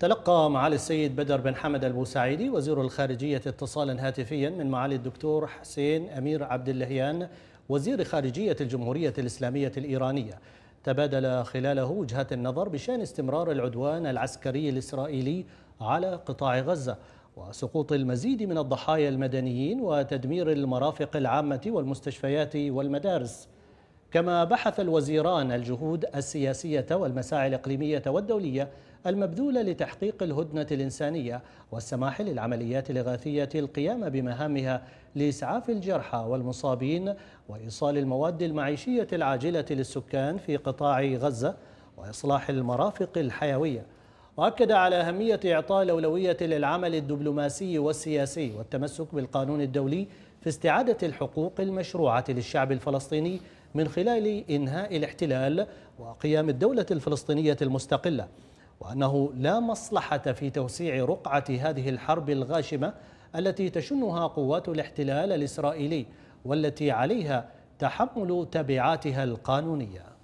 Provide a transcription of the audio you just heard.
تلقى معالي السيد بدر بن حمد البوسعيدي وزير الخارجية اتصالا هاتفيا من معالي الدكتور حسين أمير عبد اللهيان وزير خارجية الجمهورية الإسلامية الإيرانية تبادل خلاله وجهات النظر بشان استمرار العدوان العسكري الإسرائيلي على قطاع غزة وسقوط المزيد من الضحايا المدنيين وتدمير المرافق العامة والمستشفيات والمدارس كما بحث الوزيران الجهود السياسية والمساعي الإقليمية والدولية المبذولة لتحقيق الهدنة الإنسانية والسماح للعمليات الإغاثية القيام بمهامها لإسعاف الجرحى والمصابين وإيصال المواد المعيشية العاجلة للسكان في قطاع غزة وإصلاح المرافق الحيوية وأكد على أهمية إعطاء الأولوية للعمل الدبلوماسي والسياسي والتمسك بالقانون الدولي في استعادة الحقوق المشروعة للشعب الفلسطيني من خلال إنهاء الاحتلال وقيام الدولة الفلسطينية المستقلة وأنه لا مصلحة في توسيع رقعة هذه الحرب الغاشمة التي تشنها قوات الاحتلال الإسرائيلي والتي عليها تحمل تبعاتها القانونيه